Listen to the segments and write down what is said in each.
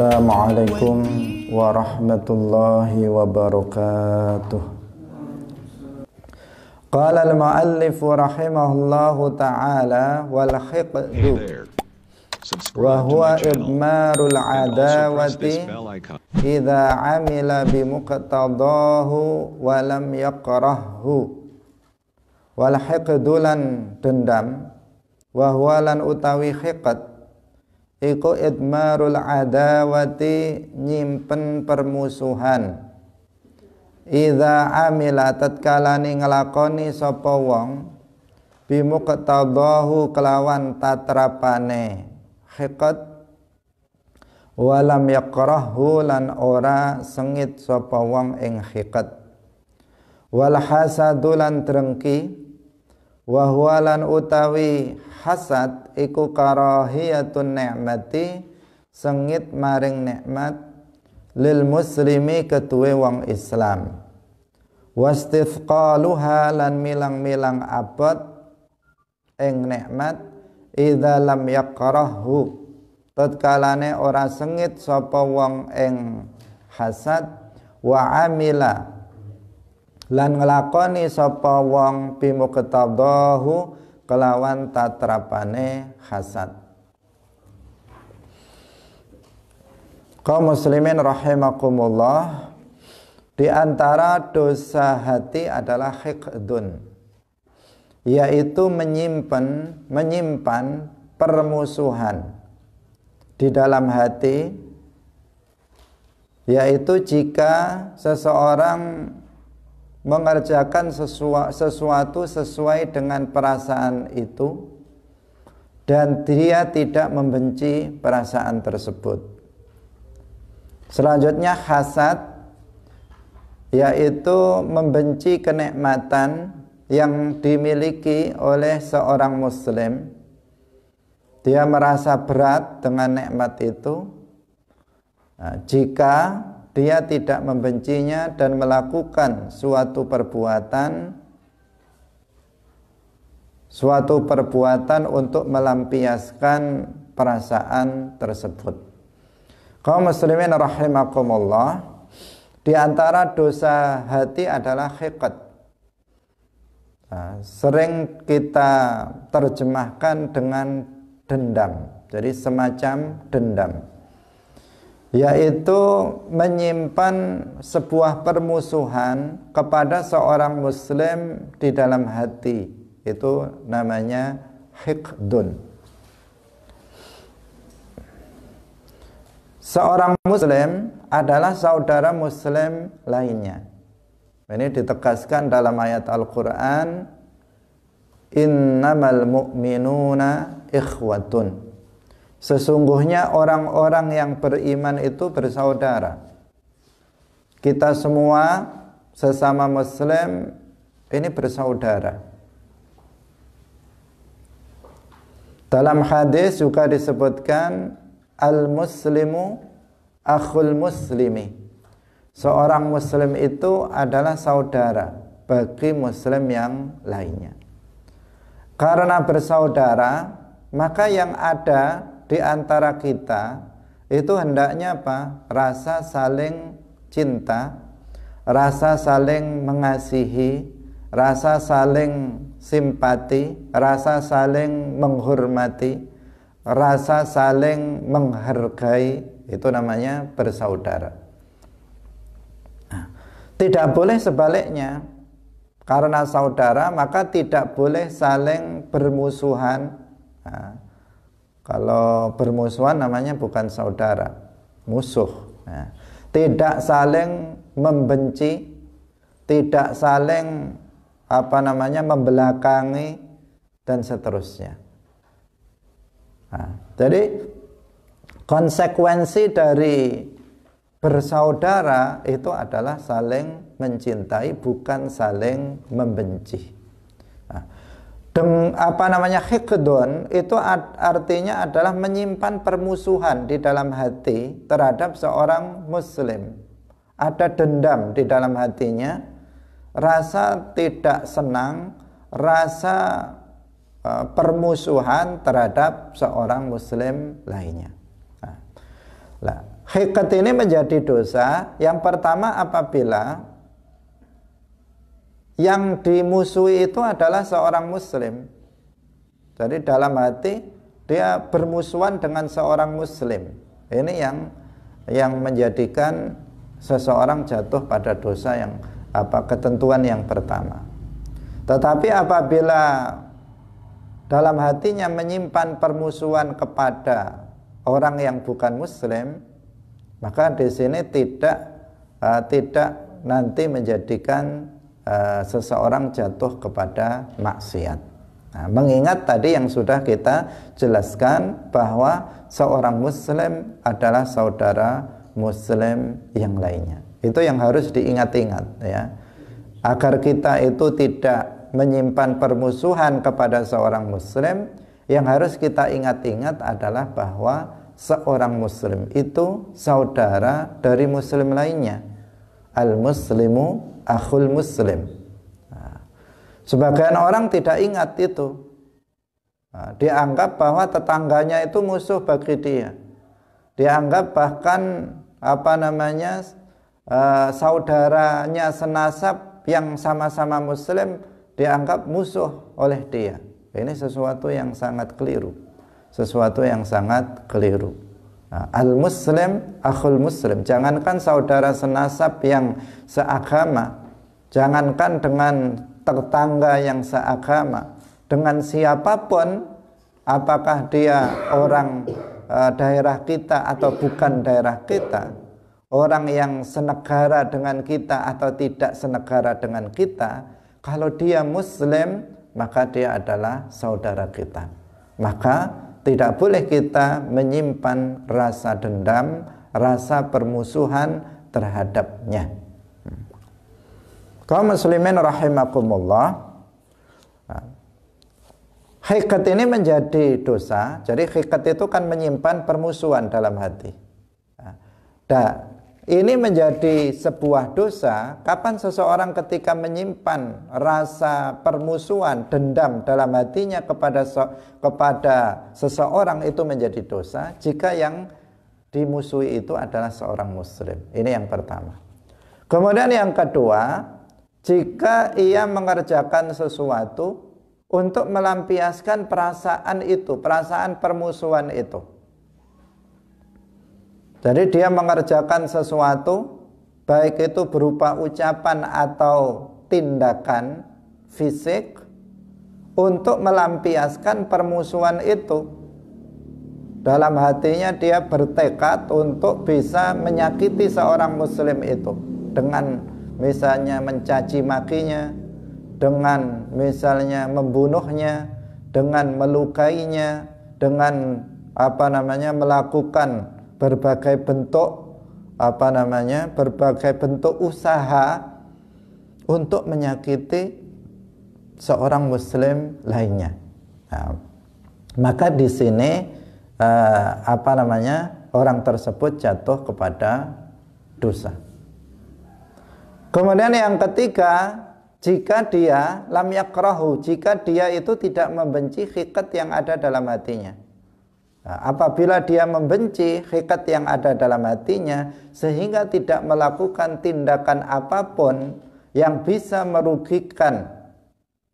Assalamualaikum warahmatullahi wabarakatuh. Qala al-muallif rahimahullahu ta'ala wal hiqdu wa huwa idmarul adawati idza amila bi muqtadahu wa lam yaqrahu wal hiqdu lan iku idmarul adawati nyimpen permusuhan Iza amila tatkalani ngelakoni sapa wong bimuqtadahu kelawan tatrapane hiqat walam yakrahu lan ora sengit sapa wong ing hiqat wal hasadulan trengki Wahualan utawi hasad iku karahiyatun ni'mati sengit maring nikmat lil muslimi ketuwe wong Islam wastithqaluha lan milang-milang abot ing nikmat idza lam yaqrahu tatkalane ora sengit sapa wong ing hasad wa amila lan nglakoni sapa wong bimuktadahu kelawan tatrapane hasad kaum muslimin rahimakumullah di antara dosa hati adalah hikdun yaitu menyimpan menyimpan permusuhan di dalam hati yaitu jika seseorang mengerjakan sesua, sesuatu sesuai dengan perasaan itu dan dia tidak membenci perasaan tersebut. Selanjutnya hasad yaitu membenci kenikmatan yang dimiliki oleh seorang muslim. Dia merasa berat dengan nikmat itu. Nah, jika dia tidak membencinya dan melakukan suatu perbuatan suatu perbuatan untuk melampiaskan perasaan tersebut. Kaum muslimin rahimakumullah, di antara dosa hati adalah khiqat. Nah, sering kita terjemahkan dengan dendam. Jadi semacam dendam yaitu menyimpan sebuah permusuhan kepada seorang muslim di dalam hati itu namanya hikdun seorang muslim adalah saudara muslim lainnya ini ditegaskan dalam ayat Al-Quran innamal mu'minuna ikhwatun Sesungguhnya orang-orang yang beriman itu bersaudara. Kita semua sesama muslim ini bersaudara. Dalam hadis juga disebutkan al-muslimu akhul muslimi. Seorang muslim itu adalah saudara bagi muslim yang lainnya. Karena bersaudara, maka yang ada di antara kita itu hendaknya apa? Rasa saling cinta, rasa saling mengasihi, rasa saling simpati, rasa saling menghormati, rasa saling menghargai, itu namanya bersaudara. Nah, tidak boleh sebaliknya. Karena saudara, maka tidak boleh saling bermusuhan. Nah, kalau bermusuhan namanya bukan saudara, musuh. Ya. tidak saling membenci, tidak saling apa namanya membelakangi dan seterusnya. Nah, jadi konsekuensi dari bersaudara itu adalah saling mencintai bukan saling membenci. Nah, Deng, apa namanya hikdon itu artinya adalah menyimpan permusuhan di dalam hati terhadap seorang muslim. Ada dendam di dalam hatinya, rasa tidak senang, rasa uh, permusuhan terhadap seorang muslim lainnya. Nah, hikat ini menjadi dosa yang pertama apabila yang dimusuhi itu adalah seorang muslim. Jadi dalam hati dia bermusuhan dengan seorang muslim. Ini yang yang menjadikan seseorang jatuh pada dosa yang apa ketentuan yang pertama. Tetapi apabila dalam hatinya menyimpan permusuhan kepada orang yang bukan muslim, maka di sini tidak uh, tidak nanti menjadikan Eh, seseorang jatuh kepada maksiat. Nah, mengingat tadi yang sudah kita jelaskan bahwa seorang muslim adalah saudara muslim yang lainnya. Itu yang harus diingat-ingat ya. Agar kita itu tidak menyimpan permusuhan kepada seorang muslim, yang harus kita ingat-ingat adalah bahwa seorang muslim itu saudara dari muslim lainnya. Al muslimu akhul muslim. Nah, sebagian orang tidak ingat itu. Nah, dianggap bahwa tetangganya itu musuh bagi dia. Dianggap bahkan apa namanya eh, saudaranya senasab yang sama-sama muslim dianggap musuh oleh dia. Ini sesuatu yang sangat keliru. Sesuatu yang sangat keliru. Nah, Al-Muslim, akhul Muslim. Jangankan saudara senasab yang seagama, Jangankan dengan tetangga yang seagama, dengan siapapun, apakah dia orang e, daerah kita atau bukan daerah kita, orang yang senegara dengan kita atau tidak senegara dengan kita, kalau dia Muslim, maka dia adalah saudara kita. Maka tidak boleh kita menyimpan rasa dendam, rasa permusuhan terhadapnya. Kaum muslimin rahimakumullah. Hikat ini menjadi dosa. Jadi hikat itu kan menyimpan permusuhan dalam hati. Nah, ini menjadi sebuah dosa kapan seseorang ketika menyimpan rasa permusuhan, dendam dalam hatinya kepada so, kepada seseorang itu menjadi dosa jika yang dimusuhi itu adalah seorang muslim. Ini yang pertama. Kemudian yang kedua, jika ia mengerjakan sesuatu untuk melampiaskan perasaan itu, perasaan permusuhan itu. Jadi dia mengerjakan sesuatu baik itu berupa ucapan atau tindakan fisik untuk melampiaskan permusuhan itu. Dalam hatinya dia bertekad untuk bisa menyakiti seorang muslim itu dengan misalnya mencaci makinya dengan misalnya membunuhnya dengan melukainya dengan apa namanya melakukan berbagai bentuk apa namanya berbagai bentuk usaha untuk menyakiti seorang muslim lainnya nah, maka di sini eh, apa namanya orang tersebut jatuh kepada dosa Kemudian yang ketiga, jika dia lam yakrahu, jika dia itu tidak membenci hikat yang ada dalam hatinya. Nah, apabila dia membenci hikat yang ada dalam hatinya sehingga tidak melakukan tindakan apapun yang bisa merugikan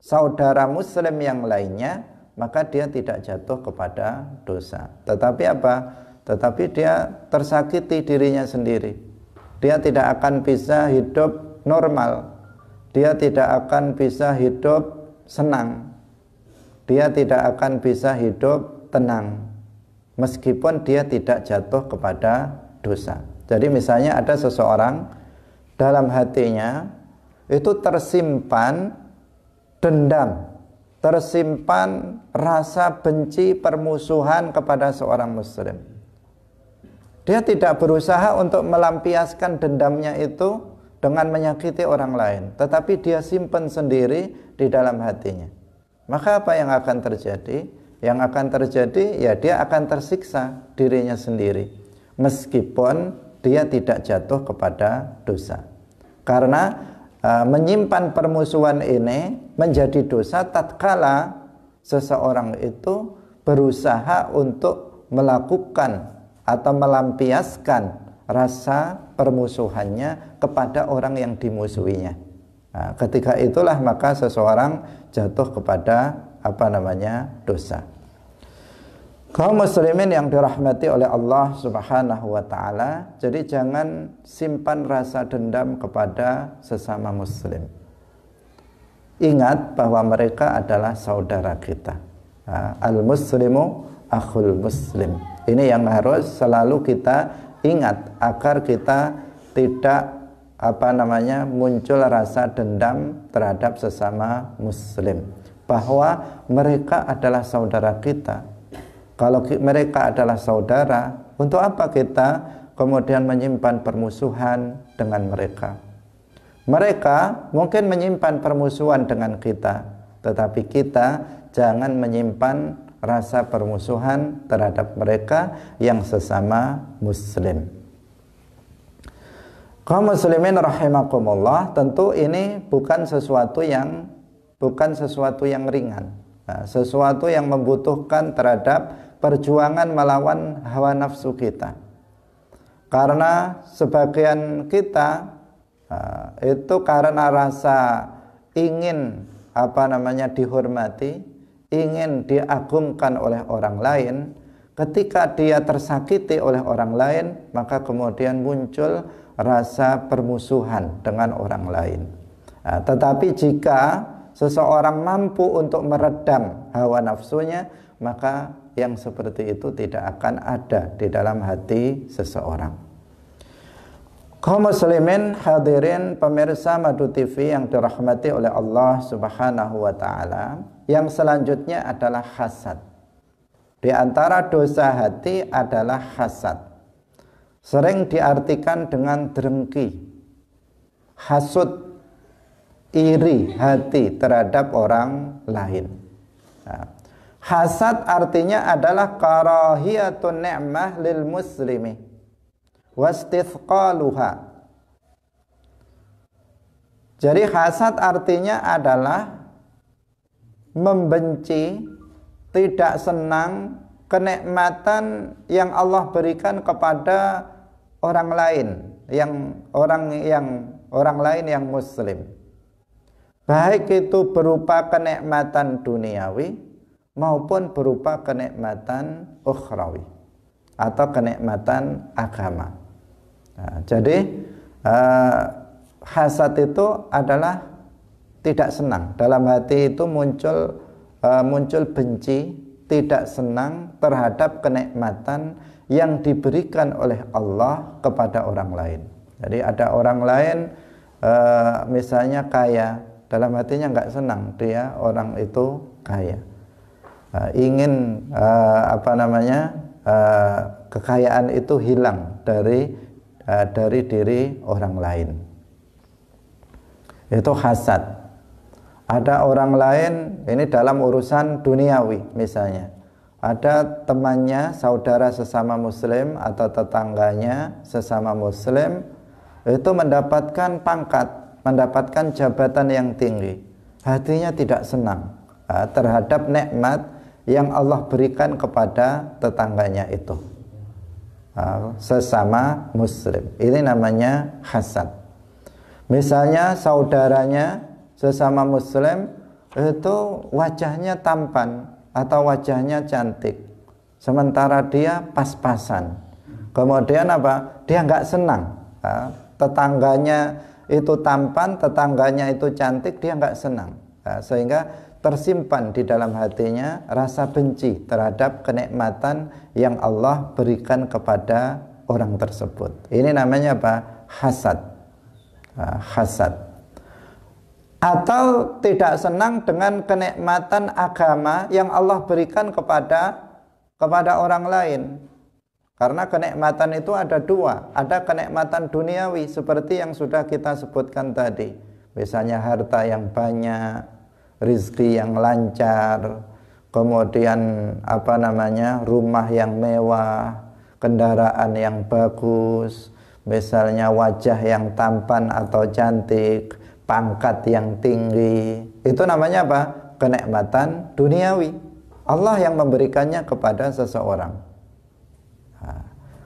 saudara muslim yang lainnya, maka dia tidak jatuh kepada dosa. Tetapi apa? Tetapi dia tersakiti dirinya sendiri. Dia tidak akan bisa hidup normal dia tidak akan bisa hidup senang dia tidak akan bisa hidup tenang meskipun dia tidak jatuh kepada dosa jadi misalnya ada seseorang dalam hatinya itu tersimpan dendam tersimpan rasa benci permusuhan kepada seorang muslim dia tidak berusaha untuk melampiaskan dendamnya itu dengan menyakiti orang lain, tetapi dia simpan sendiri di dalam hatinya. Maka apa yang akan terjadi? Yang akan terjadi ya dia akan tersiksa dirinya sendiri meskipun dia tidak jatuh kepada dosa. Karena e, menyimpan permusuhan ini menjadi dosa tatkala seseorang itu berusaha untuk melakukan atau melampiaskan rasa permusuhannya kepada orang yang dimusuhinya. Nah, ketika itulah maka seseorang jatuh kepada apa namanya dosa. Kaum muslimin yang dirahmati oleh Allah Subhanahu wa taala, jadi jangan simpan rasa dendam kepada sesama muslim. Ingat bahwa mereka adalah saudara kita. Nah, Al muslimu akhul muslim. Ini yang harus selalu kita ingat agar kita tidak apa namanya muncul rasa dendam terhadap sesama muslim bahwa mereka adalah saudara kita kalau mereka adalah saudara untuk apa kita kemudian menyimpan permusuhan dengan mereka mereka mungkin menyimpan permusuhan dengan kita tetapi kita jangan menyimpan rasa permusuhan terhadap mereka yang sesama muslim. Kaum muslimin rahimakumullah, tentu ini bukan sesuatu yang bukan sesuatu yang ringan. Nah, sesuatu yang membutuhkan terhadap perjuangan melawan hawa nafsu kita. Karena sebagian kita nah, itu karena rasa ingin apa namanya dihormati, ingin diagungkan oleh orang lain, ketika dia tersakiti oleh orang lain, maka kemudian muncul rasa permusuhan dengan orang lain. Nah, tetapi jika seseorang mampu untuk meredam hawa nafsunya, maka yang seperti itu tidak akan ada di dalam hati seseorang. Kaum muslimin hadirin pemirsa Madu TV yang dirahmati oleh Allah Subhanahu wa taala. Yang selanjutnya adalah hasad. Di antara dosa hati adalah hasad. Sering diartikan dengan drengki, hasud, iri hati terhadap orang lain. Nah, hasad artinya adalah karahiyatun ni'mah lil muslimi wastithqaluha. Jadi hasad artinya adalah membenci, tidak senang kenikmatan yang Allah berikan kepada orang lain, yang orang yang orang lain yang muslim. Baik itu berupa kenikmatan duniawi maupun berupa kenikmatan ukhrawi atau kenikmatan agama. Nah, jadi eh, hasad itu adalah tidak senang. Dalam hati itu muncul eh, muncul benci, tidak senang terhadap kenikmatan yang diberikan oleh Allah kepada orang lain. Jadi ada orang lain eh, misalnya kaya, dalam hatinya nggak senang dia orang itu kaya. Eh, ingin apa namanya? kekayaan itu hilang dari dari diri orang lain. Itu hasad ada orang lain ini dalam urusan duniawi misalnya ada temannya saudara sesama muslim atau tetangganya sesama muslim itu mendapatkan pangkat mendapatkan jabatan yang tinggi hatinya tidak senang ah, terhadap nikmat yang Allah berikan kepada tetangganya itu ah, sesama muslim ini namanya hasad misalnya saudaranya sesama muslim itu wajahnya tampan atau wajahnya cantik sementara dia pas-pasan kemudian apa dia nggak senang tetangganya itu tampan tetangganya itu cantik dia nggak senang sehingga tersimpan di dalam hatinya rasa benci terhadap kenikmatan yang Allah berikan kepada orang tersebut. Ini namanya apa? Hasad. Hasad atau tidak senang dengan kenikmatan agama yang Allah berikan kepada kepada orang lain. Karena kenikmatan itu ada dua, ada kenikmatan duniawi seperti yang sudah kita sebutkan tadi. Misalnya harta yang banyak, rizki yang lancar, kemudian apa namanya rumah yang mewah, kendaraan yang bagus, misalnya wajah yang tampan atau cantik, pangkat yang tinggi. Itu namanya apa? Kenikmatan duniawi. Allah yang memberikannya kepada seseorang.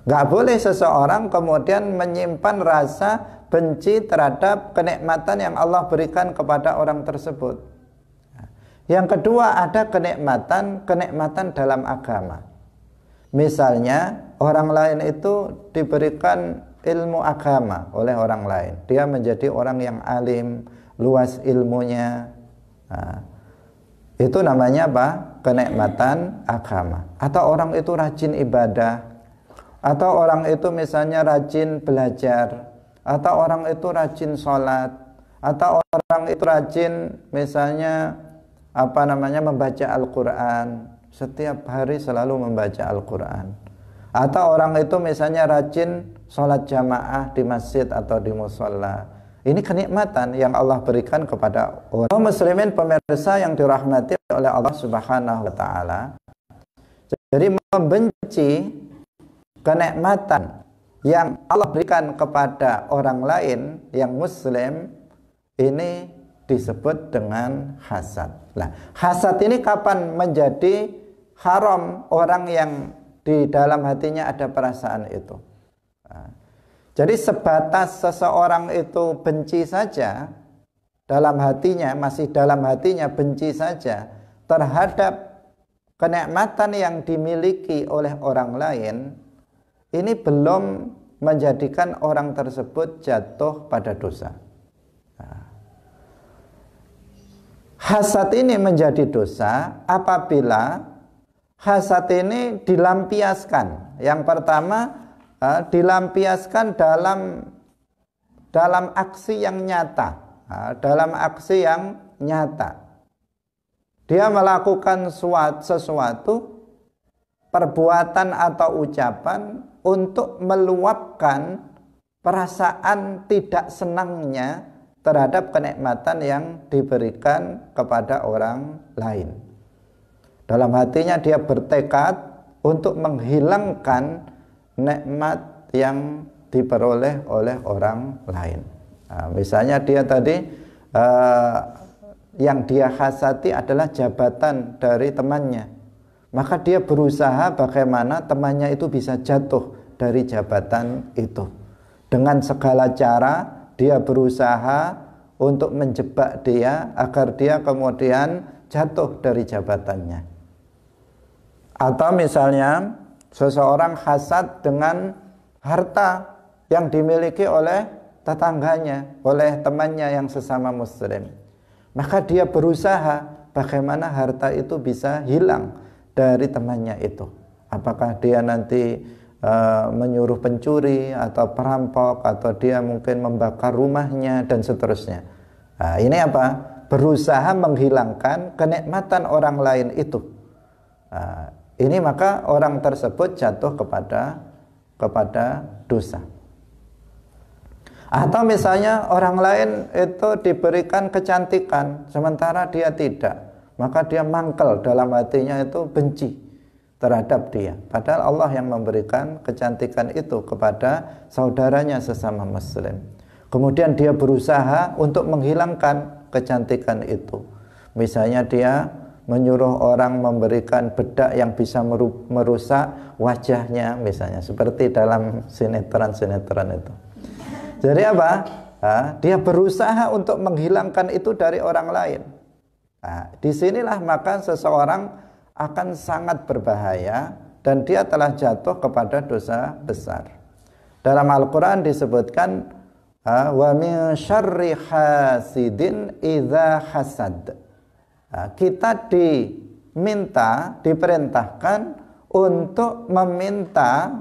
Gak boleh seseorang kemudian menyimpan rasa benci terhadap kenikmatan yang Allah berikan kepada orang tersebut. Yang kedua ada kenikmatan, kenikmatan dalam agama. Misalnya orang lain itu diberikan ilmu agama oleh orang lain. Dia menjadi orang yang alim, luas ilmunya. Nah, itu namanya apa? Kenikmatan agama. Atau orang itu rajin ibadah. Atau orang itu misalnya rajin belajar. Atau orang itu rajin sholat. Atau orang itu rajin misalnya apa namanya membaca Al-Quran. Setiap hari selalu membaca Al-Quran atau orang itu misalnya rajin sholat jamaah di masjid atau di musola. Ini kenikmatan yang Allah berikan kepada orang oh, muslimin pemirsa yang dirahmati oleh Allah Subhanahu wa taala. Jadi membenci kenikmatan yang Allah berikan kepada orang lain yang muslim ini disebut dengan hasad. Nah, hasad ini kapan menjadi haram orang yang di dalam hatinya ada perasaan itu. Nah, jadi sebatas seseorang itu benci saja dalam hatinya, masih dalam hatinya benci saja terhadap kenikmatan yang dimiliki oleh orang lain, ini belum menjadikan orang tersebut jatuh pada dosa. Nah, hasad ini menjadi dosa apabila hasad ini dilampiaskan. Yang pertama eh, dilampiaskan dalam dalam aksi yang nyata, eh, dalam aksi yang nyata. Dia melakukan suatu, sesuatu perbuatan atau ucapan untuk meluapkan perasaan tidak senangnya terhadap kenikmatan yang diberikan kepada orang lain. Dalam hatinya dia bertekad untuk menghilangkan nikmat yang diperoleh oleh orang lain. Nah, misalnya dia tadi eh, yang dia hasati adalah jabatan dari temannya. Maka dia berusaha bagaimana temannya itu bisa jatuh dari jabatan itu. Dengan segala cara dia berusaha untuk menjebak dia agar dia kemudian jatuh dari jabatannya. Atau misalnya seseorang hasad dengan harta yang dimiliki oleh tetangganya, oleh temannya yang sesama muslim. Maka dia berusaha bagaimana harta itu bisa hilang dari temannya itu. Apakah dia nanti uh, menyuruh pencuri atau perampok atau dia mungkin membakar rumahnya dan seterusnya. Nah, ini apa? Berusaha menghilangkan kenikmatan orang lain itu. Uh, ini maka orang tersebut jatuh kepada kepada dosa. Atau misalnya orang lain itu diberikan kecantikan sementara dia tidak, maka dia mangkel dalam hatinya itu benci terhadap dia. Padahal Allah yang memberikan kecantikan itu kepada saudaranya sesama muslim. Kemudian dia berusaha untuk menghilangkan kecantikan itu. Misalnya dia menyuruh orang memberikan bedak yang bisa merusak wajahnya misalnya seperti dalam sinetron-sinetron itu. Jadi apa? Nah, dia berusaha untuk menghilangkan itu dari orang lain. Nah, disinilah maka seseorang akan sangat berbahaya dan dia telah jatuh kepada dosa besar. Dalam Al-Quran disebutkan wa min syarri idha hasad Nah, kita diminta, diperintahkan untuk meminta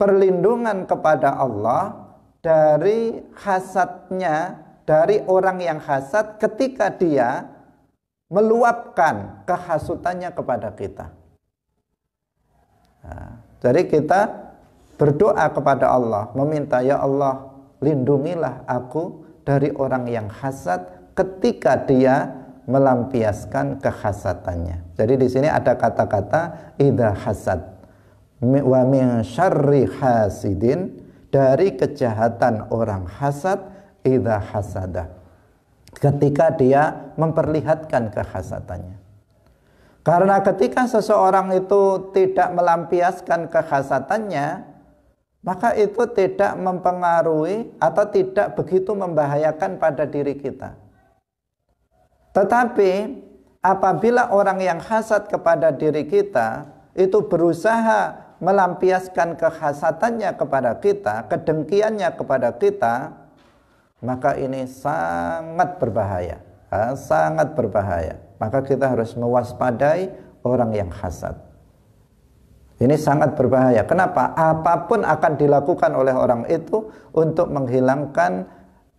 perlindungan kepada Allah dari hasadnya, dari orang yang hasad ketika dia meluapkan kehasutannya kepada kita. Nah, jadi kita berdoa kepada Allah, meminta ya Allah lindungilah aku dari orang yang hasad ketika dia melampiaskan kehasatannya. Jadi di sini ada kata-kata idza hasad wa min syarri hasidin dari kejahatan orang hasad idza hasada. Ketika dia memperlihatkan kehasatannya. Karena ketika seseorang itu tidak melampiaskan kehasatannya, maka itu tidak mempengaruhi atau tidak begitu membahayakan pada diri kita. Tetapi apabila orang yang hasad kepada diri kita itu berusaha melampiaskan kehasatannya kepada kita, kedengkiannya kepada kita, maka ini sangat berbahaya. Sangat berbahaya. Maka kita harus mewaspadai orang yang hasad. Ini sangat berbahaya. Kenapa? Apapun akan dilakukan oleh orang itu untuk menghilangkan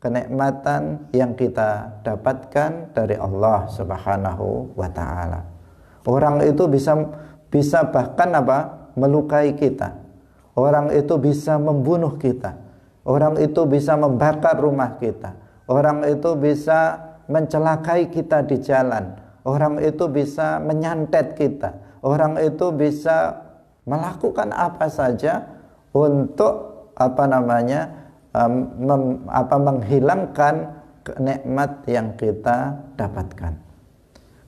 kenikmatan yang kita dapatkan dari Allah Subhanahu wa taala. Orang itu bisa bisa bahkan apa? melukai kita. Orang itu bisa membunuh kita. Orang itu bisa membakar rumah kita. Orang itu bisa mencelakai kita di jalan. Orang itu bisa menyantet kita. Orang itu bisa melakukan apa saja untuk apa namanya mem, apa, menghilangkan nikmat yang kita dapatkan.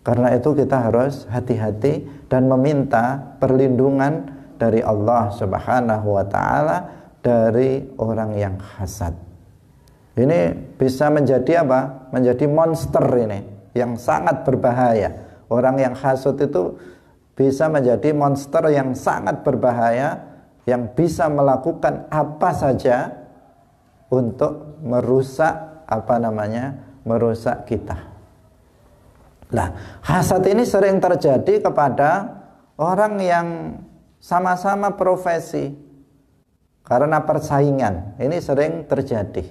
Karena itu kita harus hati-hati dan meminta perlindungan dari Allah Subhanahu wa taala dari orang yang hasad. Ini bisa menjadi apa? Menjadi monster ini yang sangat berbahaya. Orang yang hasut itu bisa menjadi monster yang sangat berbahaya yang bisa melakukan apa saja untuk merusak apa namanya merusak kita. Nah, hasad ini sering terjadi kepada orang yang sama-sama profesi karena persaingan. Ini sering terjadi.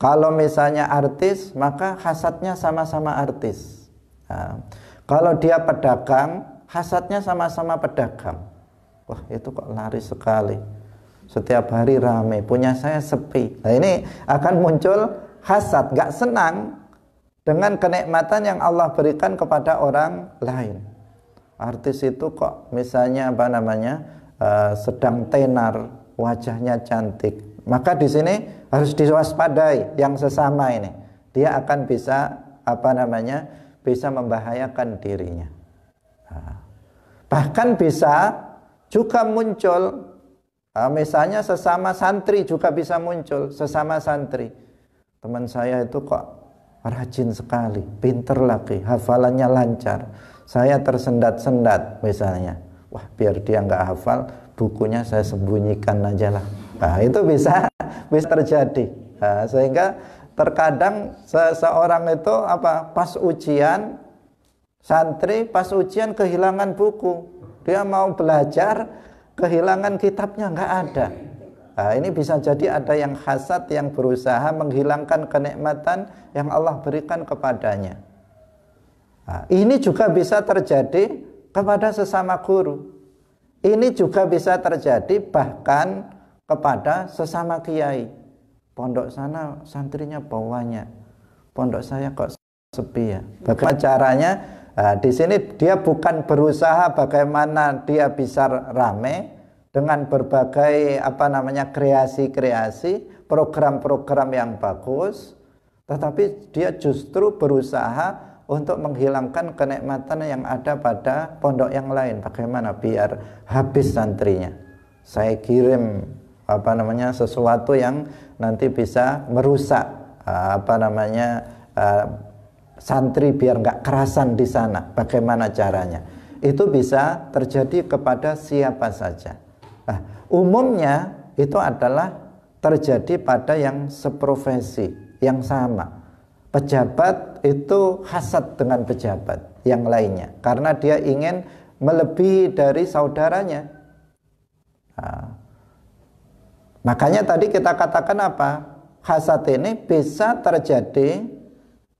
Kalau misalnya artis, maka hasadnya sama-sama artis. Nah, kalau dia pedagang, hasadnya sama-sama pedagang. Wah, itu kok lari sekali setiap hari rame, punya saya sepi. Nah ini akan muncul hasad, gak senang dengan kenikmatan yang Allah berikan kepada orang lain. Artis itu kok misalnya apa namanya uh, sedang tenar, wajahnya cantik. Maka di sini harus diwaspadai yang sesama ini. Dia akan bisa apa namanya bisa membahayakan dirinya. Nah, bahkan bisa juga muncul Ah, misalnya sesama santri juga bisa muncul, sesama santri. Teman saya itu kok rajin sekali, pinter lagi, hafalannya lancar. Saya tersendat-sendat misalnya. Wah, biar dia nggak hafal, bukunya saya sembunyikan aja lah. Nah, itu bisa bisa terjadi. Nah, sehingga terkadang seseorang itu apa pas ujian santri pas ujian kehilangan buku dia mau belajar kehilangan kitabnya nggak ada. Nah, ini bisa jadi ada yang hasad yang berusaha menghilangkan kenikmatan yang Allah berikan kepadanya. Nah, ini juga bisa terjadi kepada sesama guru. Ini juga bisa terjadi bahkan kepada sesama kiai. Pondok sana santrinya bawahnya. Pondok saya kok sepi ya. Bagaimana caranya Nah, di sini dia bukan berusaha bagaimana dia bisa rame dengan berbagai apa namanya kreasi-kreasi, program-program yang bagus, tetapi dia justru berusaha untuk menghilangkan kenikmatan yang ada pada pondok yang lain. Bagaimana biar habis santrinya? Saya kirim apa namanya sesuatu yang nanti bisa merusak apa namanya eh, santri biar nggak kerasan di sana. Bagaimana caranya? Itu bisa terjadi kepada siapa saja. Nah, umumnya itu adalah terjadi pada yang seprofesi, yang sama. Pejabat itu hasad dengan pejabat yang lainnya karena dia ingin melebihi dari saudaranya. Nah, makanya tadi kita katakan apa? Hasad ini bisa terjadi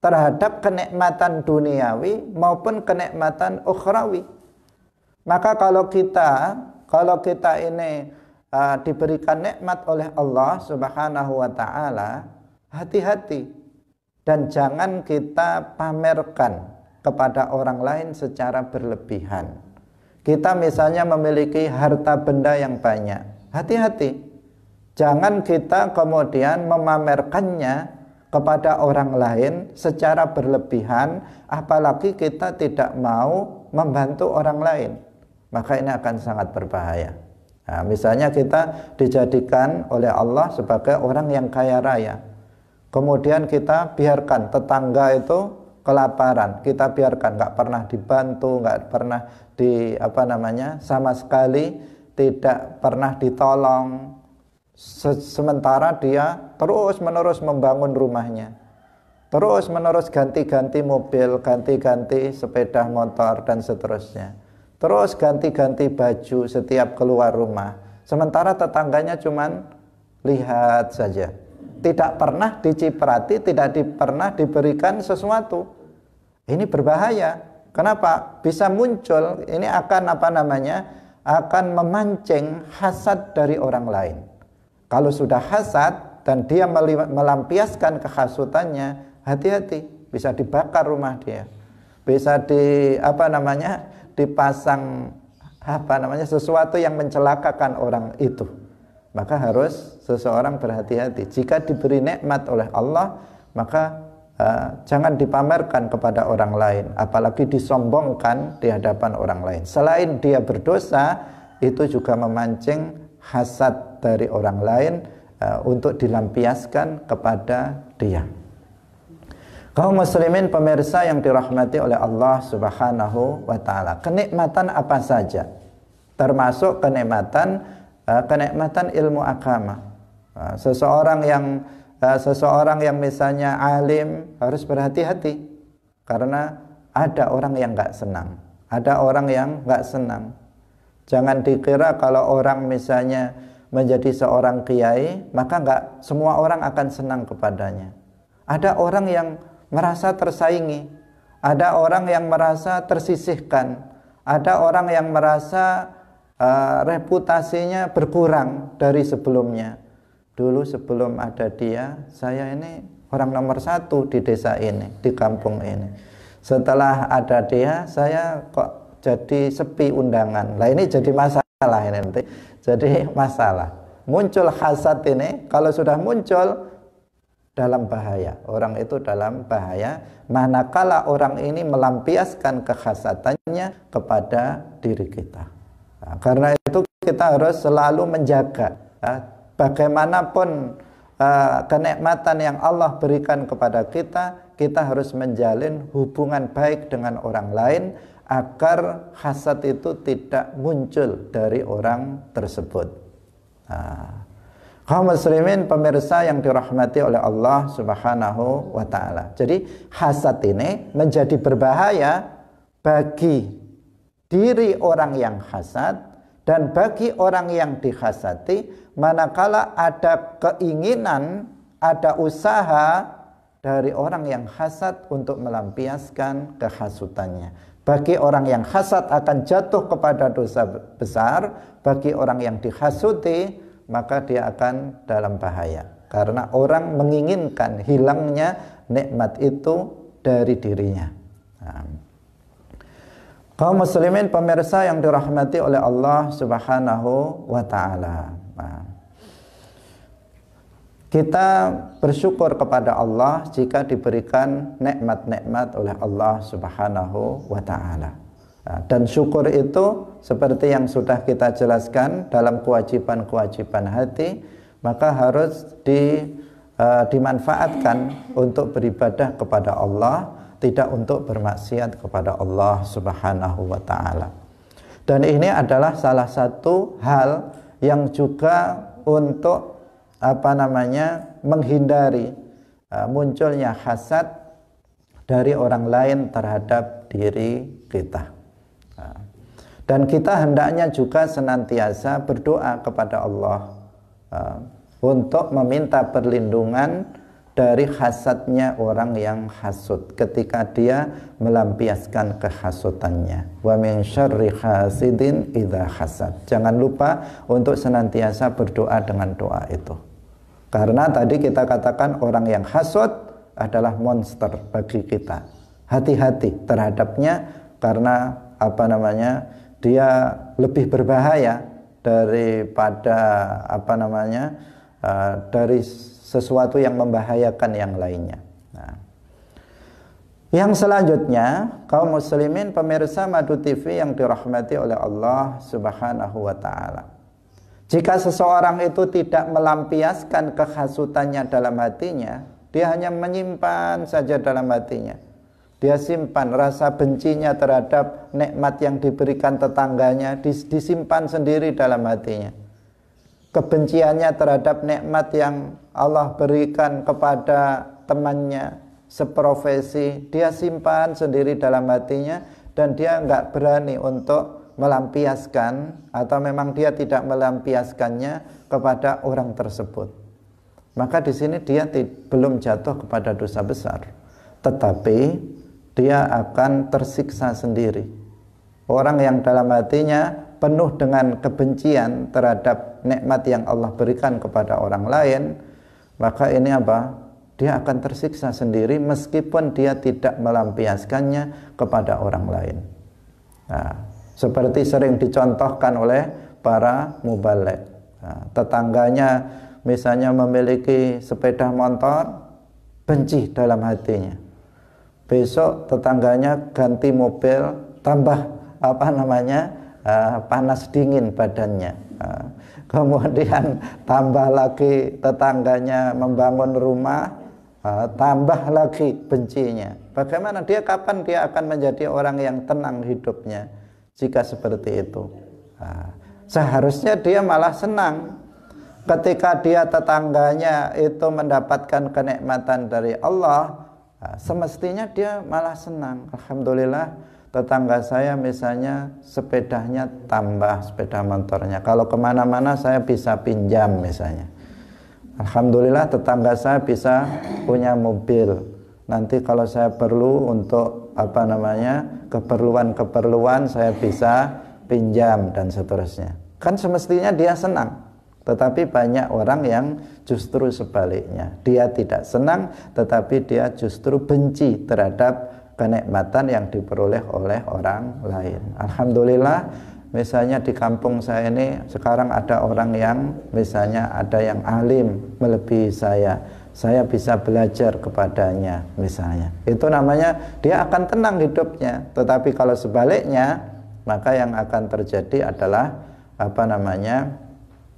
terhadap kenikmatan duniawi maupun kenikmatan ukhrawi. Maka kalau kita kalau kita ini uh, diberikan nikmat oleh Allah Subhanahu wa taala, hati-hati dan jangan kita pamerkan kepada orang lain secara berlebihan. Kita misalnya memiliki harta benda yang banyak. Hati-hati. Jangan kita kemudian memamerkannya kepada orang lain secara berlebihan apalagi kita tidak mau membantu orang lain maka ini akan sangat berbahaya nah, misalnya kita dijadikan oleh Allah sebagai orang yang kaya raya kemudian kita biarkan tetangga itu kelaparan kita biarkan nggak pernah dibantu nggak pernah di apa namanya sama sekali tidak pernah ditolong sementara dia terus-menerus membangun rumahnya. Terus-menerus ganti-ganti mobil, ganti-ganti sepeda motor dan seterusnya. Terus ganti-ganti baju setiap keluar rumah. Sementara tetangganya cuma lihat saja. Tidak pernah diciprati, tidak di, pernah diberikan sesuatu. Ini berbahaya. Kenapa? Bisa muncul ini akan apa namanya? akan memancing hasad dari orang lain. Kalau sudah hasad dan dia melampiaskan kehasutannya, hati-hati, bisa dibakar rumah dia. Bisa di apa namanya? dipasang apa namanya? sesuatu yang mencelakakan orang itu. Maka harus seseorang berhati-hati. Jika diberi nikmat oleh Allah, maka uh, jangan dipamerkan kepada orang lain, apalagi disombongkan di hadapan orang lain. Selain dia berdosa, itu juga memancing hasad dari orang lain uh, untuk dilampiaskan kepada dia. Kaum muslimin pemirsa yang dirahmati oleh Allah Subhanahu wa taala. Kenikmatan apa saja? Termasuk kenikmatan uh, kenikmatan ilmu agama. Uh, seseorang yang uh, seseorang yang misalnya alim harus berhati-hati karena ada orang yang nggak senang, ada orang yang nggak senang Jangan dikira kalau orang misalnya menjadi seorang kiai, maka nggak semua orang akan senang kepadanya. Ada orang yang merasa tersaingi, ada orang yang merasa tersisihkan, ada orang yang merasa uh, reputasinya berkurang dari sebelumnya. Dulu sebelum ada dia, saya ini orang nomor satu di desa ini, di kampung ini. Setelah ada dia, saya kok jadi sepi undangan. Lah ini jadi masalah ini nanti. Jadi masalah. Muncul hasad ini kalau sudah muncul dalam bahaya. Orang itu dalam bahaya manakala orang ini melampiaskan kekhasatannya kepada diri kita. Nah, karena itu kita harus selalu menjaga nah, bagaimanapun uh, kenikmatan yang Allah berikan kepada kita, kita harus menjalin hubungan baik dengan orang lain agar hasad itu tidak muncul dari orang tersebut. Nah, kaum muslimin pemirsa yang dirahmati oleh Allah Subhanahu wa taala. Jadi hasad ini menjadi berbahaya bagi diri orang yang hasad dan bagi orang yang dihasati manakala ada keinginan, ada usaha dari orang yang hasad untuk melampiaskan kehasutannya bagi orang yang hasad akan jatuh kepada dosa besar, bagi orang yang dihasuti maka dia akan dalam bahaya. Karena orang menginginkan hilangnya nikmat itu dari dirinya. Nah. muslimin pemirsa yang dirahmati oleh Allah Subhanahu wa taala. Kita bersyukur kepada Allah jika diberikan nikmat-nikmat oleh Allah Subhanahu wa taala. Nah, dan syukur itu seperti yang sudah kita jelaskan dalam kewajiban-kewajiban hati, maka harus di uh, dimanfaatkan untuk beribadah kepada Allah, tidak untuk bermaksiat kepada Allah Subhanahu wa taala. Dan ini adalah salah satu hal yang juga untuk apa namanya menghindari e, munculnya hasad dari orang lain terhadap diri kita. E, dan kita hendaknya juga senantiasa berdoa kepada Allah e, untuk meminta perlindungan dari hasadnya orang yang hasud ketika dia melampiaskan kehasutannya wa min syarri hasidin idza hasad jangan lupa untuk senantiasa berdoa dengan doa itu karena tadi kita katakan orang yang hasut adalah monster bagi kita. Hati-hati terhadapnya karena apa namanya? dia lebih berbahaya daripada apa namanya? Uh, dari sesuatu yang membahayakan yang lainnya. Nah. Yang selanjutnya, kaum muslimin pemirsa Madu TV yang dirahmati oleh Allah Subhanahu wa taala. Jika seseorang itu tidak melampiaskan kehasutannya dalam hatinya, dia hanya menyimpan saja dalam hatinya. Dia simpan rasa bencinya terhadap nikmat yang diberikan tetangganya, disimpan sendiri dalam hatinya. Kebenciannya terhadap nikmat yang Allah berikan kepada temannya seprofesi, dia simpan sendiri dalam hatinya dan dia nggak berani untuk melampiaskan atau memang dia tidak melampiaskannya kepada orang tersebut. Maka di sini dia belum jatuh kepada dosa besar, tetapi dia akan tersiksa sendiri. Orang yang dalam hatinya penuh dengan kebencian terhadap nikmat yang Allah berikan kepada orang lain, maka ini apa? Dia akan tersiksa sendiri meskipun dia tidak melampiaskannya kepada orang lain. Nah, seperti sering dicontohkan oleh para mubaligh. Nah, tetangganya misalnya memiliki sepeda motor, benci dalam hatinya. Besok tetangganya ganti mobil, tambah apa namanya uh, panas dingin badannya. Uh, kemudian tambah lagi tetangganya membangun rumah, uh, tambah lagi bencinya. Bagaimana dia kapan dia akan menjadi orang yang tenang hidupnya? jika seperti itu. Nah, seharusnya dia malah senang ketika dia tetangganya itu mendapatkan kenikmatan dari Allah. Nah, semestinya dia malah senang. Alhamdulillah tetangga saya misalnya sepedanya tambah sepeda motornya. Kalau kemana-mana saya bisa pinjam misalnya. Alhamdulillah tetangga saya bisa punya mobil. Nanti kalau saya perlu untuk apa namanya keperluan-keperluan saya bisa pinjam dan seterusnya kan semestinya dia senang tetapi banyak orang yang justru sebaliknya dia tidak senang tetapi dia justru benci terhadap kenikmatan yang diperoleh oleh orang lain Alhamdulillah misalnya di kampung saya ini sekarang ada orang yang misalnya ada yang alim melebihi saya saya bisa belajar kepadanya misalnya itu namanya dia akan tenang hidupnya tetapi kalau sebaliknya maka yang akan terjadi adalah apa namanya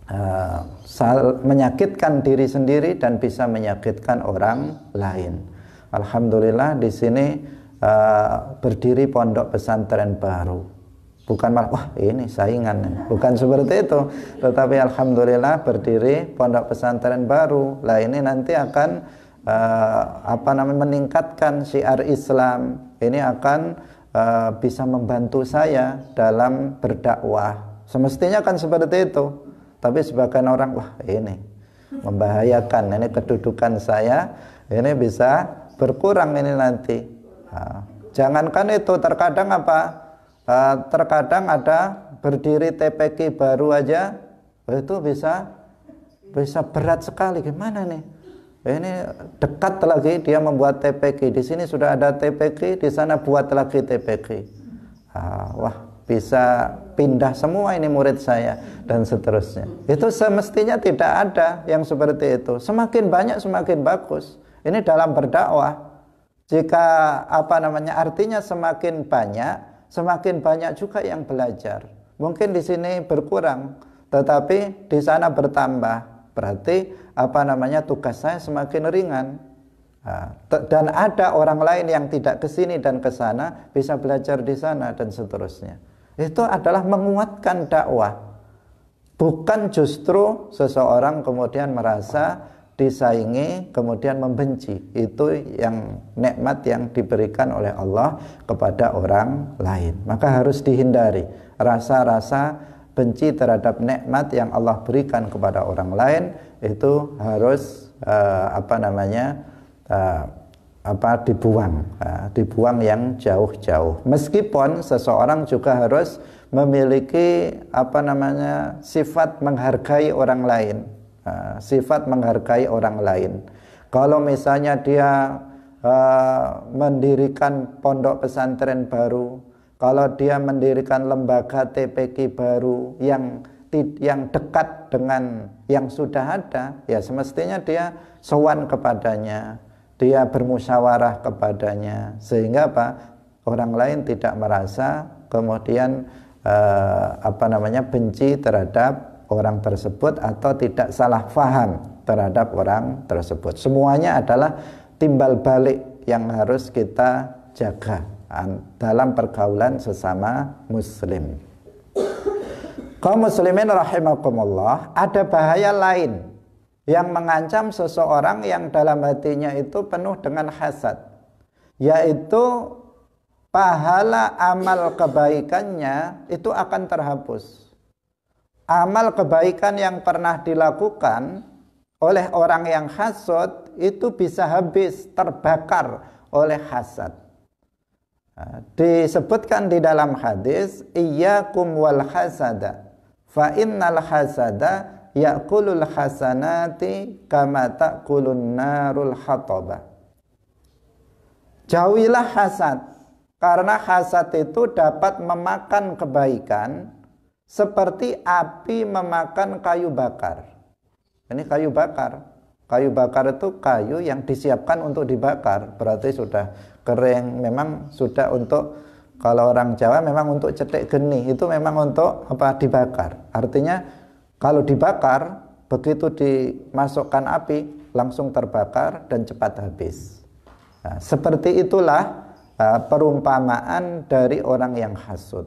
eh, menyakitkan diri sendiri dan bisa menyakitkan orang lain alhamdulillah di sini eh, berdiri pondok pesantren baru bukan malah wah ini saingan bukan seperti itu tetapi alhamdulillah berdiri pondok pesantren baru lah ini nanti akan uh, apa namanya meningkatkan syiar Islam ini akan uh, bisa membantu saya dalam berdakwah semestinya kan seperti itu tapi sebagian orang wah ini membahayakan ini kedudukan saya ini bisa berkurang ini nanti nah, jangankan itu terkadang apa Eh, terkadang ada berdiri tpk baru aja oh, itu bisa bisa berat sekali gimana nih ini dekat lagi dia membuat tpk di sini sudah ada tpk di sana buat lagi tpk ah, wah bisa pindah semua ini murid saya dan seterusnya itu semestinya tidak ada yang seperti itu semakin banyak semakin bagus ini dalam berdakwah jika apa namanya artinya semakin banyak semakin banyak juga yang belajar. Mungkin di sini berkurang, tetapi di sana bertambah. Berarti apa namanya tugas saya semakin ringan. Dan ada orang lain yang tidak ke sini dan ke sana bisa belajar di sana dan seterusnya. Itu adalah menguatkan dakwah. Bukan justru seseorang kemudian merasa disaingi kemudian membenci itu yang nikmat yang diberikan oleh Allah kepada orang lain maka harus dihindari rasa-rasa benci terhadap nikmat yang Allah berikan kepada orang lain itu harus uh, apa namanya uh, apa dibuang uh, dibuang yang jauh-jauh meskipun seseorang juga harus memiliki apa namanya sifat menghargai orang lain Ah, sifat menghargai orang lain. Kalau misalnya dia uh, mendirikan pondok pesantren baru, kalau dia mendirikan lembaga TPK baru yang yang dekat dengan yang sudah ada, ya semestinya dia sowan kepadanya, dia bermusyawarah kepadanya, sehingga apa orang lain tidak merasa kemudian eh, apa namanya benci terhadap orang tersebut atau tidak salah faham terhadap orang tersebut. Semuanya adalah timbal balik yang harus kita jaga dalam pergaulan sesama muslim. Kaum muslimin rahimakumullah, ada bahaya lain yang mengancam seseorang yang dalam hatinya itu penuh dengan hasad, yaitu pahala amal kebaikannya itu akan terhapus amal kebaikan yang pernah dilakukan oleh orang yang hasad itu bisa habis terbakar oleh hasad. Nah, disebutkan di dalam hadis kum wal hasada fa innal hasada ya'kulul hasanati kama kulun narul hatoba. Jauhilah hasad karena hasad itu dapat memakan kebaikan seperti api memakan kayu bakar. Ini kayu bakar. Kayu bakar itu kayu yang disiapkan untuk dibakar, berarti sudah kering, memang sudah untuk kalau orang Jawa memang untuk cetek geni, itu memang untuk apa dibakar. Artinya kalau dibakar begitu dimasukkan api langsung terbakar dan cepat habis. Nah, seperti itulah uh, perumpamaan dari orang yang hasut.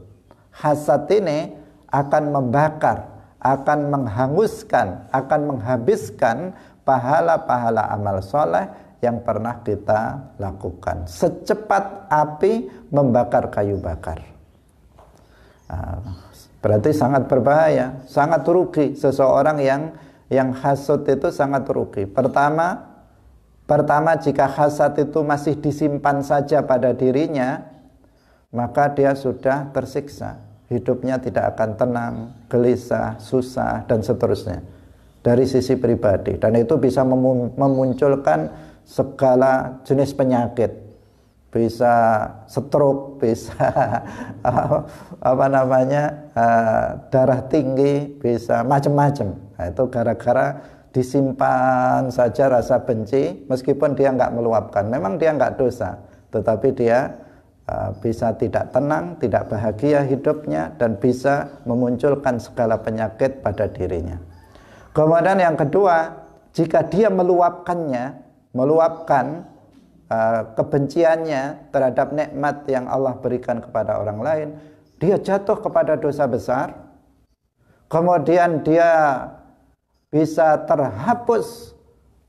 Hasat ini akan membakar, akan menghanguskan, akan menghabiskan pahala-pahala amal soleh yang pernah kita lakukan. Secepat api membakar kayu bakar. Ah, berarti sangat berbahaya, sangat rugi seseorang yang yang hasut itu sangat rugi. Pertama, pertama jika hasad itu masih disimpan saja pada dirinya, maka dia sudah tersiksa hidupnya tidak akan tenang, gelisah, susah, dan seterusnya. Dari sisi pribadi, dan itu bisa memunculkan segala jenis penyakit, bisa stroke, bisa apa namanya eh, darah tinggi, bisa macam-macam. Nah, itu gara-gara disimpan saja rasa benci, meskipun dia nggak meluapkan. Memang dia nggak dosa, tetapi dia Eh, bisa tidak tenang, tidak bahagia hidupnya dan bisa memunculkan segala penyakit pada dirinya. Kemudian yang kedua, jika dia meluapkannya, meluapkan uh, kebenciannya terhadap nikmat yang Allah berikan kepada orang lain, dia jatuh kepada dosa besar. Kemudian dia bisa terhapus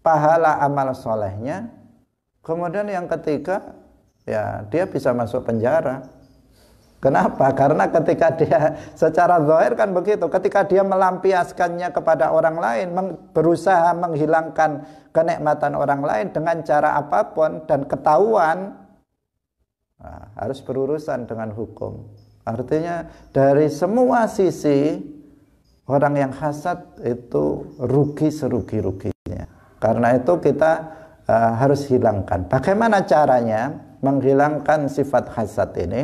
pahala amal solehnya. Kemudian yang ketiga, ya dia bisa masuk penjara. Kenapa? Karena ketika dia secara zahir kan begitu, ketika dia melampiaskannya kepada orang lain, berusaha menghilangkan kenikmatan orang lain dengan cara apapun dan ketahuan nah, harus berurusan dengan hukum. Artinya dari semua sisi orang yang hasad itu rugi serugi-ruginya. Karena itu kita uh, harus hilangkan. Bagaimana caranya? menghilangkan sifat hasad ini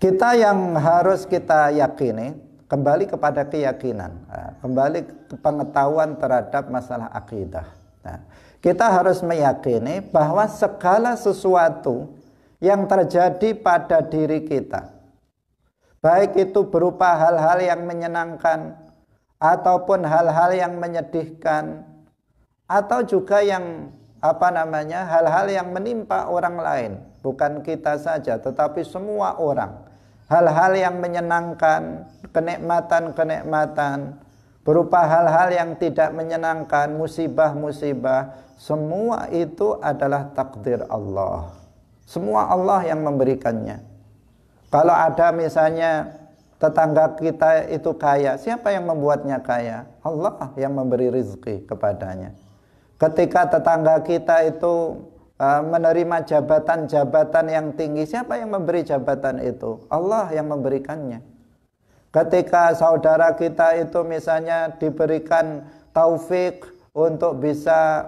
kita yang harus kita yakini kembali kepada keyakinan nah, kembali ke pengetahuan terhadap masalah akidah nah, kita harus meyakini bahwa segala sesuatu yang terjadi pada diri kita baik itu berupa hal-hal yang menyenangkan ataupun hal-hal yang menyedihkan atau juga yang apa namanya hal-hal yang menimpa orang lain bukan kita saja tetapi semua orang hal-hal yang menyenangkan kenikmatan-kenikmatan berupa hal-hal yang tidak menyenangkan musibah-musibah semua itu adalah takdir Allah semua Allah yang memberikannya kalau ada misalnya tetangga kita itu kaya siapa yang membuatnya kaya Allah yang memberi rezeki kepadanya Ketika tetangga kita itu eh, menerima jabatan-jabatan yang tinggi, siapa yang memberi jabatan itu? Allah yang memberikannya. Ketika saudara kita itu misalnya diberikan taufik untuk bisa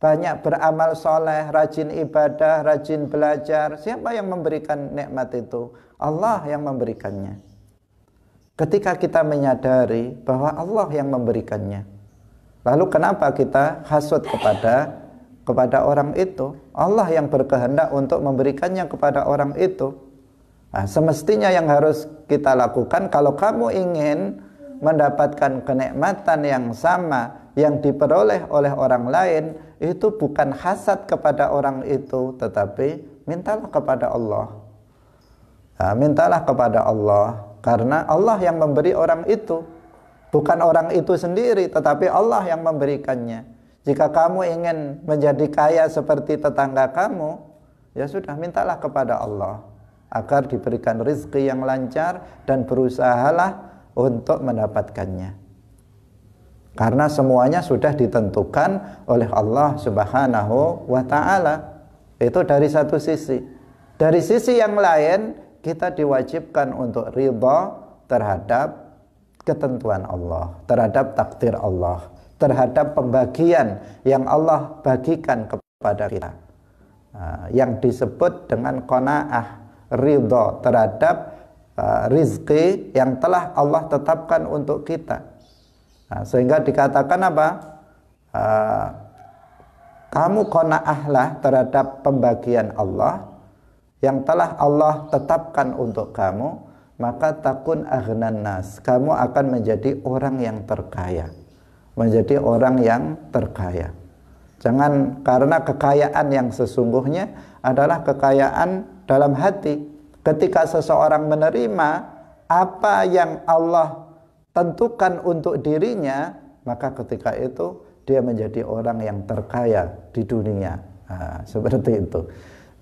banyak beramal soleh, rajin ibadah, rajin belajar. Siapa yang memberikan nikmat itu? Allah yang memberikannya. Ketika kita menyadari bahwa Allah yang memberikannya, Lalu kenapa kita hasut kepada kepada orang itu? Allah yang berkehendak untuk memberikannya kepada orang itu. Nah, semestinya yang harus kita lakukan kalau kamu ingin mendapatkan kenikmatan yang sama yang diperoleh oleh orang lain itu bukan hasad kepada orang itu tetapi mintalah kepada Allah. Nah, mintalah kepada Allah karena Allah yang memberi orang itu Bukan orang itu sendiri, tetapi Allah yang memberikannya. Jika kamu ingin menjadi kaya seperti tetangga kamu, ya sudah mintalah kepada Allah agar diberikan rizki yang lancar dan berusahalah untuk mendapatkannya. Karena semuanya sudah ditentukan oleh Allah Subhanahu wa taala. Itu dari satu sisi. Dari sisi yang lain, kita diwajibkan untuk ridha terhadap ketentuan Allah, terhadap takdir Allah, terhadap pembagian yang Allah bagikan kepada kita. Ah, yang disebut dengan kona'ah, ridho terhadap ah, rizki yang telah Allah tetapkan untuk kita. Ah, sehingga dikatakan apa? kamu kona'ahlah terhadap pembagian Allah yang telah Allah tetapkan untuk kamu maka takun aghnan nas kamu akan menjadi orang yang terkaya menjadi orang yang terkaya jangan karena kekayaan yang sesungguhnya adalah kekayaan dalam hati ketika seseorang menerima apa yang Allah tentukan untuk dirinya maka ketika itu dia menjadi orang yang terkaya di dunia nah, seperti itu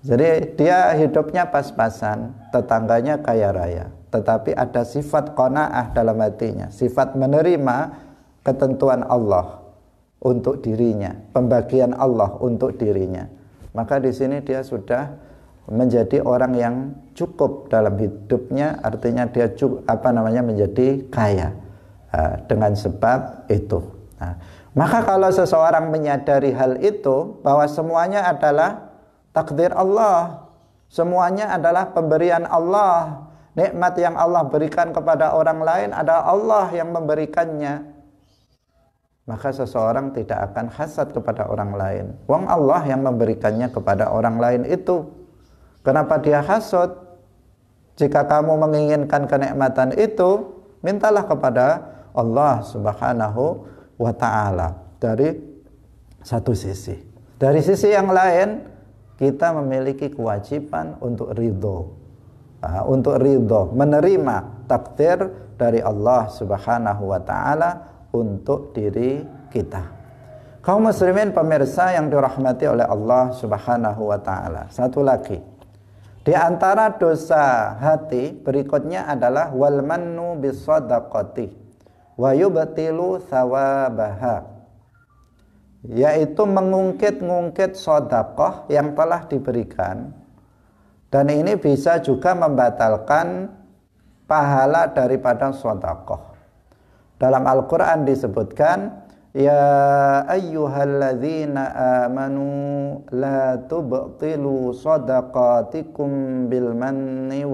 jadi dia hidupnya pas-pasan, tetangganya kaya raya. Tetapi ada sifat kona'ah dalam hatinya. Sifat menerima ketentuan Allah untuk dirinya. Pembagian Allah untuk dirinya. Maka di sini dia sudah menjadi orang yang cukup dalam hidupnya artinya dia cukup, apa namanya menjadi kaya dengan sebab itu nah, maka kalau seseorang menyadari hal itu bahwa semuanya adalah takdir Allah. Semuanya adalah pemberian Allah. Nikmat yang Allah berikan kepada orang lain adalah Allah yang memberikannya. Maka seseorang tidak akan hasad kepada orang lain. Wong Allah yang memberikannya kepada orang lain itu. Kenapa dia hasad? Jika kamu menginginkan kenikmatan itu, mintalah kepada Allah Subhanahu wa taala dari satu sisi. Dari sisi yang lain, kita memiliki kewajiban untuk ridho ah, untuk ridho menerima takdir dari Allah subhanahu wa ta'ala untuk diri kita kaum muslimin pemirsa yang dirahmati oleh Allah subhanahu wa ta'ala satu lagi di antara dosa hati berikutnya adalah walmanu mannu wayubatilu wa yaitu mengungkit-ungkit sodakoh yang telah diberikan dan ini bisa juga membatalkan pahala daripada sodakoh dalam Al-Quran disebutkan Ya ayyuhalladzina amanu la tubtilu sadaqatikum bil manni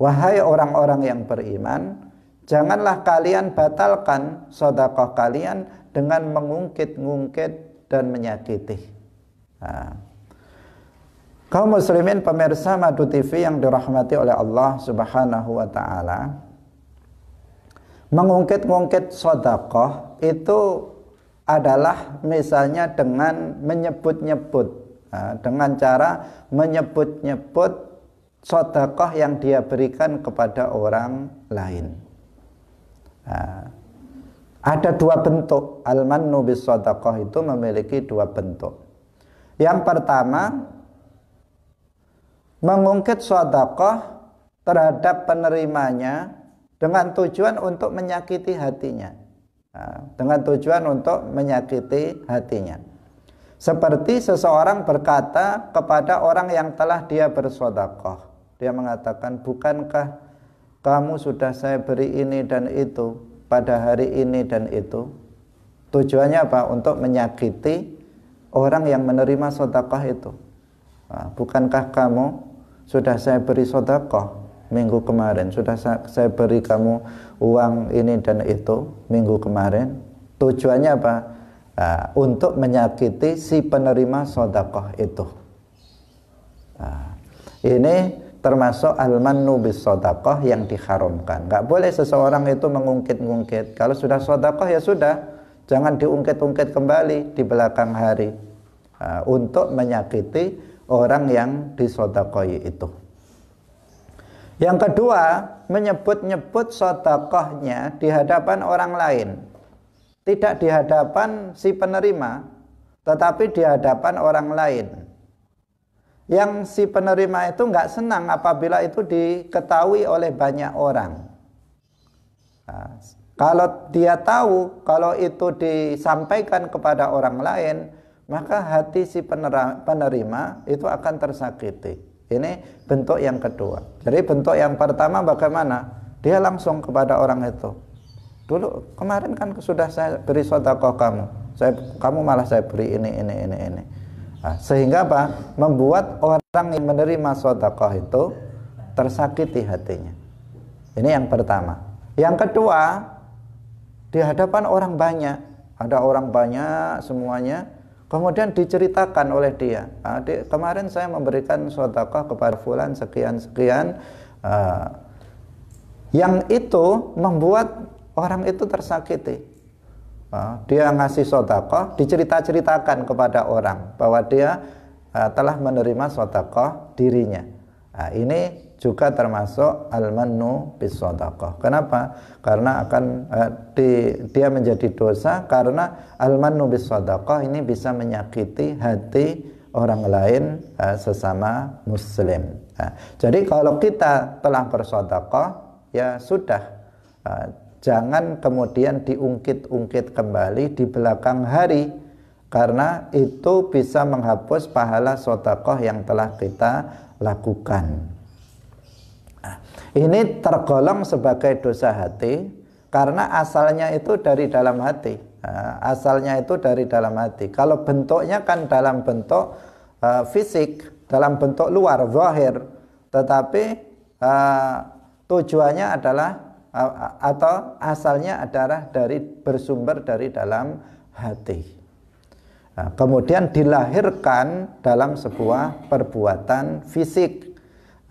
Wahai orang-orang yang beriman Janganlah kalian batalkan sodakoh kalian dengan mengungkit-ungkit dan menyakiti. Nah. Kaum muslimin pemirsa Madu TV yang dirahmati oleh Allah Subhanahu wa taala. Mengungkit-ungkit sodakoh itu adalah misalnya dengan menyebut-nyebut nah, dengan cara menyebut-nyebut sodakoh yang dia berikan kepada orang lain. Nah, ada dua bentuk almanu bisodakoh itu memiliki dua bentuk. Yang pertama mengungkit sodakoh terhadap penerimanya dengan tujuan untuk menyakiti hatinya. Nah, dengan tujuan untuk menyakiti hatinya. Seperti seseorang berkata kepada orang yang telah dia bersodakoh. Dia mengatakan, bukankah kamu sudah saya beri ini dan itu pada hari ini dan itu tujuannya apa untuk menyakiti orang yang menerima sodakoh itu nah, bukankah kamu sudah saya beri sodakoh minggu kemarin sudah saya beri kamu uang ini dan itu minggu kemarin tujuannya apa nah, untuk menyakiti si penerima sodakoh itu nah, ini termasuk al-mannu sodakoh yang diharamkan. Nggak boleh seseorang itu mengungkit-ungkit. Kalau sudah sodakoh ya sudah, jangan diungkit-ungkit kembali di belakang hari uh, untuk menyakiti orang yang disodakoi itu. Yang kedua, menyebut-nyebut sodakohnya di hadapan orang lain. Tidak di hadapan si penerima, tetapi di hadapan orang lain yang si penerima itu nggak senang apabila itu diketahui oleh banyak orang. Nah, kalau dia tahu kalau itu disampaikan kepada orang lain, maka hati si penerima, itu akan tersakiti. Ini bentuk yang kedua. Jadi bentuk yang pertama bagaimana? Dia langsung kepada orang itu. Dulu kemarin kan sudah saya beri sodakoh kamu. Saya kamu malah saya beri ini ini ini ini. Nah, sehingga apa? Membuat orang yang menerima sodakoh itu tersakiti hatinya. Ini yang pertama. Yang kedua, di hadapan orang banyak, ada orang banyak semuanya, kemudian diceritakan oleh dia. Nah, kemarin saya memberikan sodakoh kepada fulan sekian-sekian, uh, ah, yang itu membuat orang itu tersakiti dia ngasih sodakoh dicerita-ceritakan kepada orang bahwa dia telah menerima sodakoh dirinya nah, ini juga termasuk almanu bis kenapa karena akan di, dia menjadi dosa karena almanu bis ini bisa menyakiti hati orang lain sesama muslim jadi kalau kita telah bersodakoh ya sudah jangan kemudian diungkit-ungkit kembali di belakang hari karena itu bisa menghapus pahala sotakoh yang telah kita lakukan. Nah, ini tergolong sebagai dosa hati karena asalnya itu dari dalam hati. Nah, asalnya itu dari dalam hati. Kalau bentuknya kan dalam bentuk uh, fisik, dalam bentuk luar, zahir. Tetapi uh, tujuannya adalah atau asalnya adalah dari bersumber dari dalam hati. Nah, kemudian dilahirkan dalam sebuah perbuatan fisik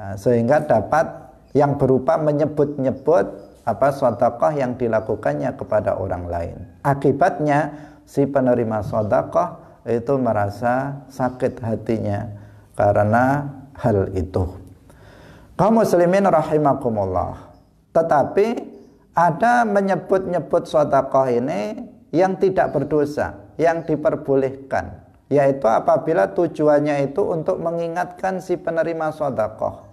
nah, sehingga dapat yang berupa menyebut-nyebut apa sodakoh yang dilakukannya kepada orang lain. Akibatnya si penerima sodakoh itu merasa sakit hatinya karena hal itu. Kaum muslimin rahimakumullah. Tetapi ada menyebut-nyebut sodakoh ini yang tidak berdosa, yang diperbolehkan. Yaitu apabila tujuannya itu untuk mengingatkan si penerima sodakoh.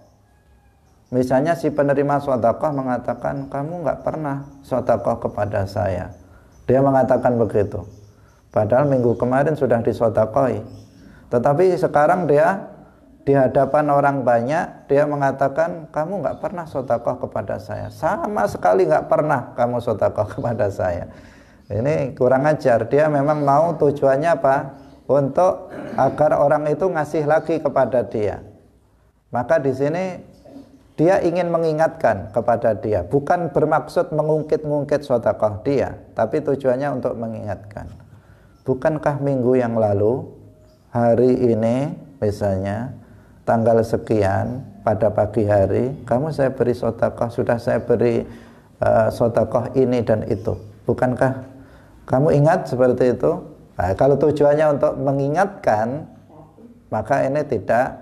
Misalnya si penerima sodakoh mengatakan, kamu nggak pernah sodakoh kepada saya. Dia mengatakan begitu. Padahal minggu kemarin sudah disodakoi. Tetapi sekarang dia di hadapan orang banyak dia mengatakan kamu nggak pernah sotakoh kepada saya sama sekali nggak pernah kamu sotakoh kepada saya ini kurang ajar dia memang mau tujuannya apa untuk agar orang itu ngasih lagi kepada dia maka di sini dia ingin mengingatkan kepada dia bukan bermaksud mengungkit-ungkit sotakoh dia tapi tujuannya untuk mengingatkan bukankah minggu yang lalu hari ini misalnya tanggal sekian pada pagi hari kamu saya beri sotakoh sudah saya beri uh, eh, sotakoh ini dan itu bukankah kamu ingat seperti itu nah, kalau tujuannya untuk mengingatkan maka ini tidak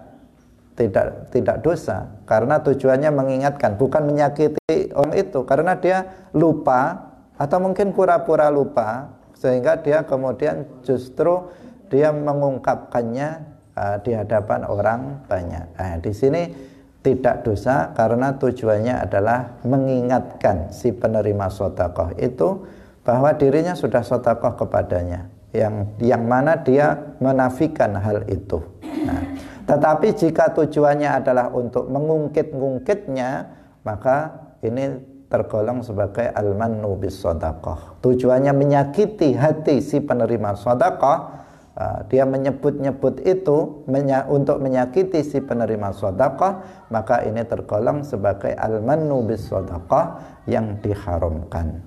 tidak tidak dosa karena tujuannya mengingatkan bukan menyakiti orang itu karena dia lupa atau mungkin pura-pura lupa sehingga dia kemudian justru dia mengungkapkannya uh, di hadapan orang banyak. Nah, di sini tidak dosa karena tujuannya adalah mengingatkan si penerima sotakoh itu bahwa dirinya sudah sotakoh kepadanya yang yang mana dia menafikan hal itu. Nah, tetapi jika tujuannya adalah untuk mengungkit-ungkitnya maka ini tergolong sebagai almanu bis sodakoh. Tujuannya menyakiti hati si penerima sodakoh Ah, dia menyebut-nyebut itu menya, untuk menyakiti si penerima sodakoh maka ini tergolong sebagai al-mannu bis sodakoh yang diharamkan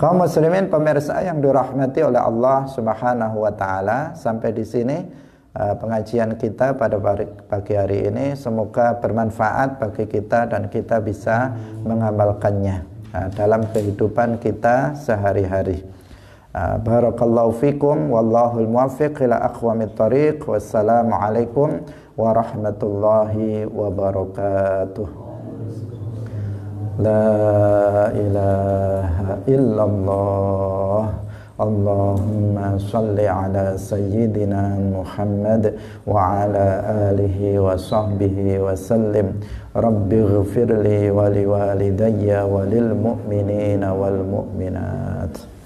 kaum muslimin pemirsa yang dirahmati oleh Allah subhanahu wa ta'ala sampai di sini ah, pengajian kita pada pagi hari ini semoga bermanfaat bagi kita dan kita bisa mengamalkannya ah, dalam kehidupan kita sehari-hari آه، بارك الله فيكم والله الموفق إلى أقوم الطريق والسلام عليكم ورحمة الله وبركاته لا إله إلا الله اللهم صل على سيدنا محمد وعلى آله وصحبه وسلم رب اغفر لي ولوالدي وللمؤمنين والمؤمنات